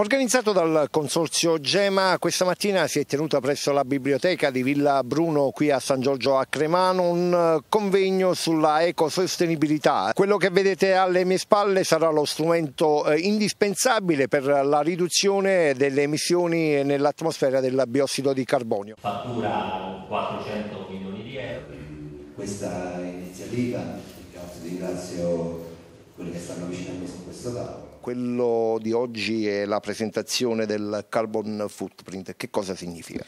Organizzato dal Consorzio Gema, questa mattina si è tenuta presso la biblioteca di Villa Bruno qui a San Giorgio a Cremano un eh, convegno sulla ecosostenibilità. Quello che vedete alle mie spalle sarà lo strumento eh, indispensabile per la riduzione delle emissioni nell'atmosfera del biossido di carbonio. Fattura 400 milioni di euro. Questa iniziativa, ringrazio quelli che stanno vicino a me su questo tavolo quello di oggi è la presentazione del carbon footprint. Che cosa significa?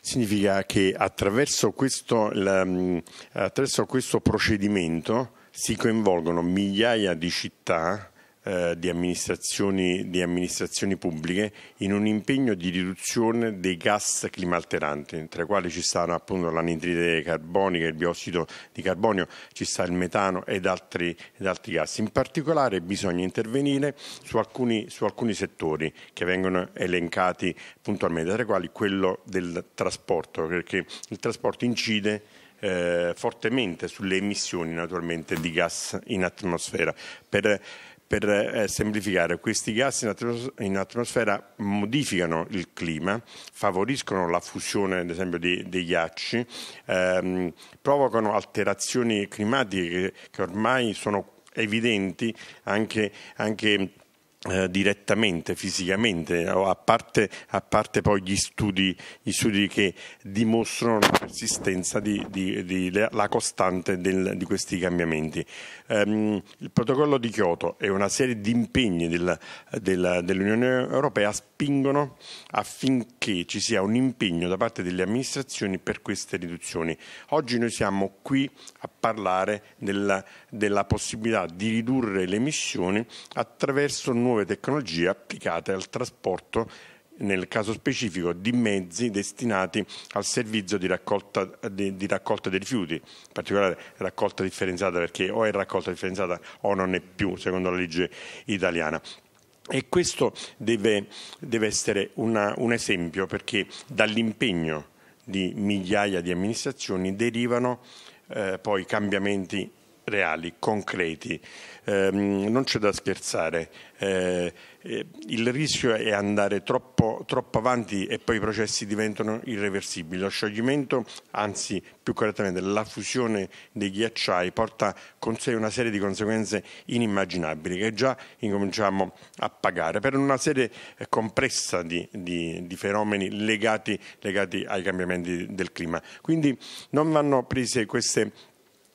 Significa che attraverso questo, mm, attraverso questo procedimento si coinvolgono migliaia di città eh, di, amministrazioni, di, amministrazioni, pubbliche in un impegno di riduzione dei gas climalteranti, tra i quali ci stanno appunto l'anidride carbonica, il biossido di carbonio, ci sta il metano ed altri, ed altri gas. In particolare bisogna intervenire su alcuni, su alcuni settori che vengono elencati puntualmente, tra i quali quello del trasporto, perché il trasporto incide eh, fortemente sulle emissioni naturalmente di gas in atmosfera. Per per eh, semplificare, questi gas in, atmos in, atmosfera modificano il clima, favoriscono la fusione ad esempio dei, dei ghiacci, ehm, provocano alterazioni climatiche che, che ormai sono evidenti anche, anche eh, direttamente, fisicamente, a parte, a parte poi gli studi, gli studi, che dimostrano la persistenza di, di, di, la costante del, di questi cambiamenti. Um, il protocollo di Kyoto e una serie di impegni del, del, dell'Unione Europea spingono affinché ci sia un impegno da parte delle amministrazioni per queste riduzioni. Oggi noi siamo qui a parlare della, della possibilità di ridurre le emissioni attraverso nuovi nuove tecnologie applicate al trasporto nel caso specifico di mezzi destinati al servizio di raccolta, di, di raccolta, dei rifiuti, in particolare raccolta differenziata perché o è raccolta differenziata o non è più secondo la legge italiana. E questo deve, deve essere una, un esempio perché dall'impegno di migliaia di amministrazioni derivano eh, poi cambiamenti reali, concreti. Eh, non c'è da scherzare, eh, eh, il rischio è andare troppo, troppo, avanti e poi i processi diventano irreversibili. Lo scioglimento, anzi più correttamente la fusione dei ghiacciai porta con sé una serie di conseguenze inimmaginabili che già incominciamo a pagare per una serie eh, complessa di, di, di fenomeni legati, legati ai cambiamenti del clima. Quindi non vanno prese queste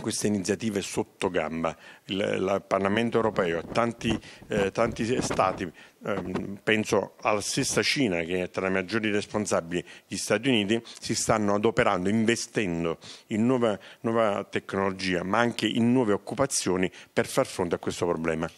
queste iniziative sotto gamba. Il, il Parlamento europeo, tanti, eh, tanti stati, ehm, penso alla stessa Cina che è tra i maggiori responsabili, gli Stati Uniti, si stanno adoperando, investendo in nuova, nuova tecnologia ma anche in nuove occupazioni per far fronte a questo problema.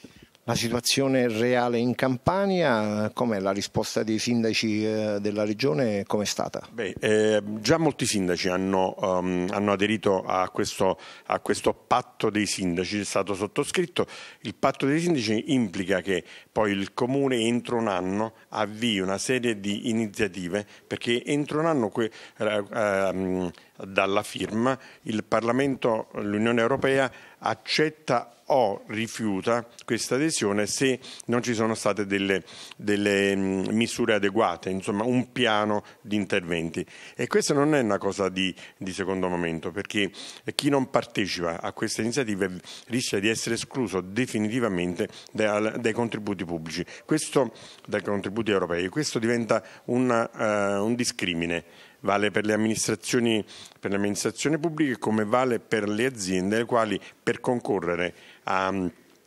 La situazione reale in Campania, com'è la risposta dei sindaci eh, della regione, com'è stata? Beh, eh, già molti sindaci hanno, um, hanno aderito a questo, a questo, patto dei sindaci, è stato sottoscritto. Il patto dei sindaci implica che poi il comune entro un anno avvii una serie di iniziative perché entro un anno... Que, eh, eh, dalla firma, il Parlamento, l'Unione Europea accetta o rifiuta questa adesione se non ci sono state delle, delle, mm, misure adeguate, insomma un piano di interventi. E questa non è una cosa di, di secondo momento, perché chi non partecipa a queste iniziative rischia di essere escluso definitivamente dai, dai contributi pubblici, questo, dai contributi europei. Questo diventa una, uh, eh, un discrimine vale per le amministrazioni, per l'amministrazione pubblica come vale per le aziende le quali per concorrere a,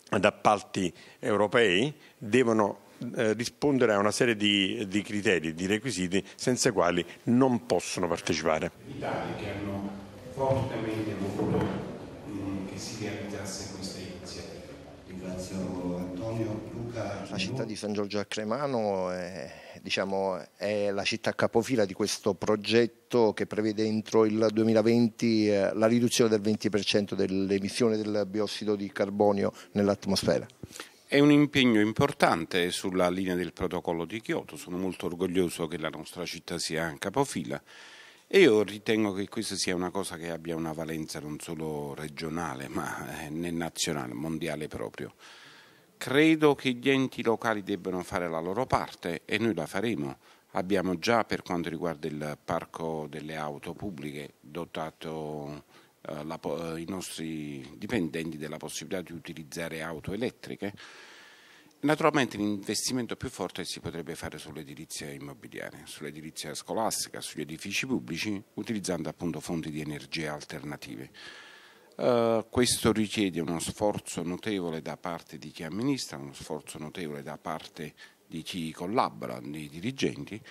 ad appalti europei devono eh, rispondere a una serie di, di, criteri, di requisiti senza i quali non possono partecipare. L'Italia che hanno fortemente voluto mh, mm, che si realizzasse questa iniziativa. Ringrazio la città di San Giorgio a Cremano è, diciamo, è, la città capofila di questo progetto che prevede entro il 2020 eh, la riduzione del 20% dell'emissione del biossido di carbonio nell'atmosfera. È un impegno importante sulla linea del protocollo di Kyoto, sono molto orgoglioso che la nostra città sia capofila e io ritengo che questa sia una cosa che abbia una valenza non solo regionale ma eh, né nazionale, mondiale proprio. Credo che gli enti locali debbano fare la loro parte e noi la faremo. Abbiamo già per quanto riguarda il parco delle auto pubbliche dotato eh, la, eh, i nostri dipendenti della possibilità di utilizzare auto elettriche. Naturalmente l'investimento più forte si potrebbe fare sull'edilizia immobiliare, sull'edilizia scolastica, sugli edifici pubblici, utilizzando appunto fonti di energia alternative. Eh, questo richiede uno sforzo notevole da parte di chi amministra, uno sforzo notevole da parte di chi collabora, dei dirigenti,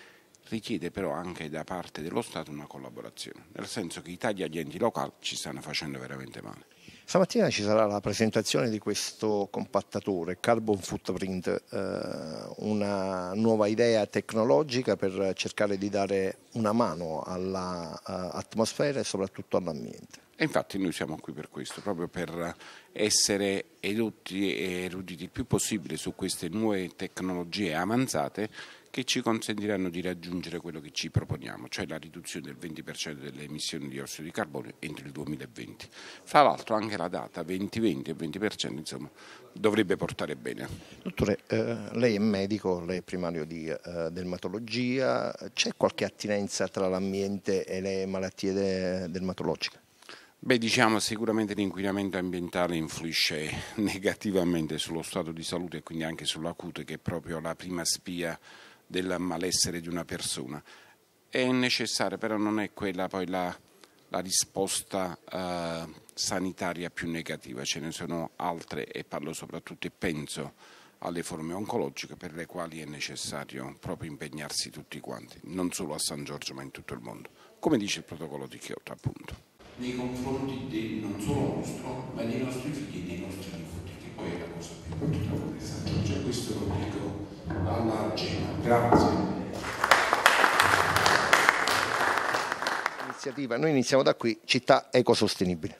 richiede però anche da parte dello Stato una collaborazione, nel senso che i tagli agli enti locali ci stanno facendo veramente male. Stamattina ci sarà la presentazione di questo compattatore Carbon Footprint, eh, una nuova idea tecnologica per cercare di dare una mano all'atmosfera eh, uh, e soprattutto all'ambiente. E infatti noi siamo qui per questo, proprio per essere edotti e eruditi il più possibile su queste nuove tecnologie avanzate che ci consentiranno di raggiungere quello che ci proponiamo, cioè la riduzione del 20% delle emissioni di ossido di carbonio entro il 2020. Fra l'altro anche la data 2020 e 20% insomma, dovrebbe portare bene. Dottore, eh, lei è medico, lei è primario di eh, dermatologia, c'è qualche attinenza tra l'ambiente e le malattie de dermatologiche? Beh, diciamo sicuramente l'inquinamento ambientale influisce negativamente sullo stato di salute e quindi anche sull'acute che è proprio la prima spia del malessere di una persona. È necessaria, però non è quella poi la, la risposta eh, sanitaria più negativa, ce ne sono altre e parlo soprattutto e penso alle forme oncologiche per le quali è necessario proprio impegnarsi tutti quanti, non solo a San Giorgio ma in tutto il mondo, come dice il protocollo di Kyoto appunto. Nei confronti di, non solo nostro, ma dei nostri figli e dei nostri nipoti, che poi è la cosa più importante alla cena. Grazie. Noi iniziamo da qui, città ecosostenibile.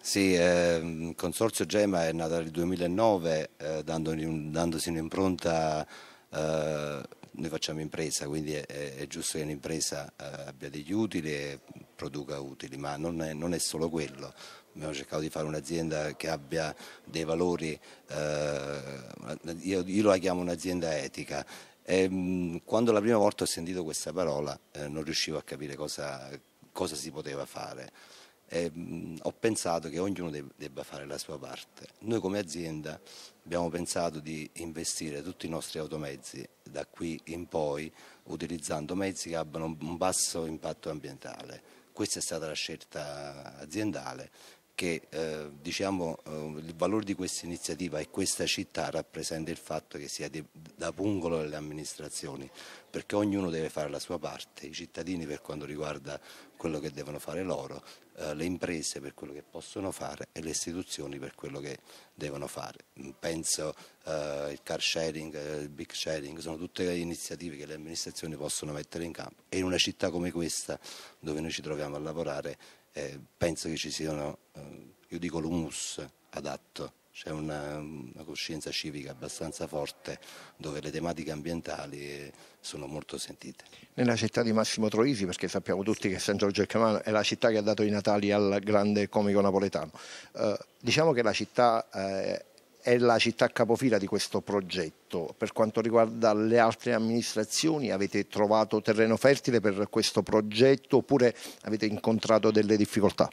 Sì, eh, il Consorzio Gema è nato nel 2009 eh, dandogli, dandosi un'impronta, eh, noi facciamo impresa, quindi è, è giusto che l'impresa eh, abbia degli utili, produca utili, ma non è, non è solo quello. Abbiamo cercato di fare un'azienda che abbia dei valori, eh, io, io la chiamo un'azienda etica. E, quando la prima volta ho sentito questa parola eh, non riuscivo a capire cosa, cosa si poteva fare. E, mh, ho pensato che ognuno debba fare la sua parte. Noi come azienda abbiamo pensato di investire tutti i nostri automezzi da qui in poi utilizzando mezzi che abbiano un basso impatto ambientale questa è stata la scelta aziendale che eh, diciamo, eh, il valore di questa iniziativa e questa città rappresenta il fatto che sia da pungolo delle amministrazioni, perché ognuno deve fare la sua parte, i cittadini per quanto riguarda quello che devono fare loro, eh, le imprese per quello che possono fare e le istituzioni per quello che devono fare. Penso al eh, car sharing, eh, il big sharing, sono tutte le iniziative che le amministrazioni possono mettere in campo e in una città come questa dove noi ci troviamo a lavorare eh, penso che ci siano, eh, io dico l'humus adatto, c'è una, una, coscienza civica abbastanza forte dove le tematiche ambientali eh, sono molto sentite. Nella città di Massimo Troisi, perché sappiamo tutti che San Giorgio e Camano è la città che ha dato i Natali al grande comico napoletano, eh, diciamo che la città eh, è la città capofila di questo progetto. Per quanto riguarda le altre amministrazioni, avete trovato terreno fertile per questo progetto oppure avete incontrato delle difficoltà?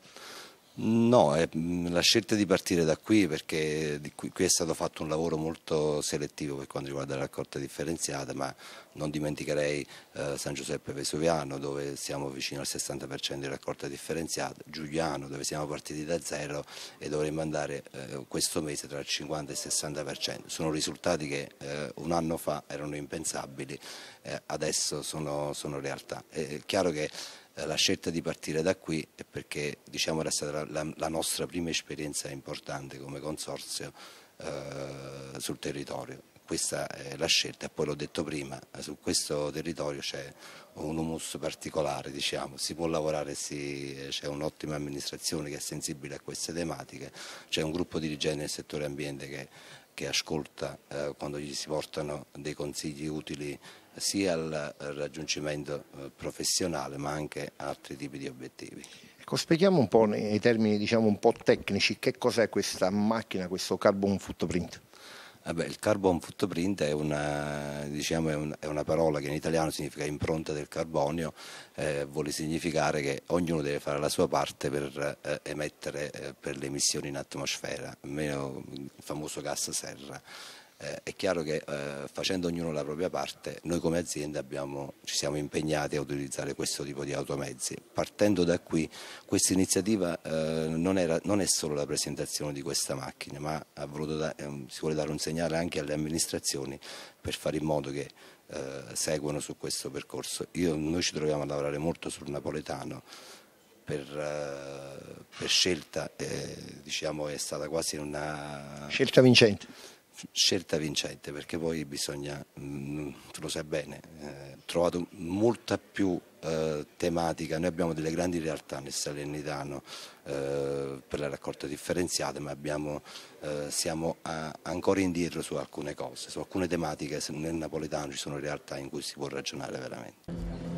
No, è mm, la scelta di partire da qui perché qui, è stato fatto un lavoro molto selettivo per quanto riguarda la raccolta differenziata, ma non dimenticherei eh, San Giuseppe Vesuviano dove siamo vicino al 60% di raccolta differenziata, Giuliano dove siamo partiti da zero e dovremmo andare eh, questo mese tra il 50 e il 60%. Sono risultati che eh, un anno fa erano impensabili, eh, adesso sono, sono realtà. È chiaro che la scelta di partire da qui è perché diciamo, era stata la, la, nostra prima esperienza importante come consorzio eh, sul territorio. Questa è la scelta poi l'ho detto prima, eh, su questo territorio c'è un humus particolare, diciamo. si può lavorare, c'è un'ottima amministrazione che è sensibile a queste tematiche, c'è un gruppo dirigente nel settore ambiente che che ascolta eh, quando gli si portano dei consigli utili sia al raggiungimento eh, professionale ma anche altri tipi di obiettivi. Ecco, spieghiamo un po' nei termini diciamo, un po' tecnici che cos'è questa macchina, questo carbon footprint. Vabbè, il carbon footprint è una, diciamo, è, un, è una, parola che in italiano significa impronta del carbonio, eh, vuole significare che ognuno deve fare la sua parte per eh, emettere eh, per le emissioni in atmosfera, almeno il famoso gas serra eh, è chiaro che eh, facendo ognuno la propria parte, noi come azienda abbiamo, ci siamo impegnati a utilizzare questo tipo di automezzi. Partendo da qui, questa iniziativa eh, non, era, non, è solo la presentazione di questa macchina, ma da, eh, si vuole dare un segnale anche alle amministrazioni per fare in modo che eh, seguano su questo percorso. Io, noi ci troviamo a lavorare molto sul napoletano. Per, eh, per scelta diciamo, è stata quasi una scelta vincente scelta vincente perché poi bisogna, mm, tu lo sai bene, eh, trovato molta più eh, tematica, noi abbiamo delle grandi realtà nel Salernitano eh, per la raccolta differenziata ma abbiamo, eh, siamo a, ancora indietro su alcune cose, su alcune tematiche nel napoletano ci sono realtà in cui si può ragionare veramente.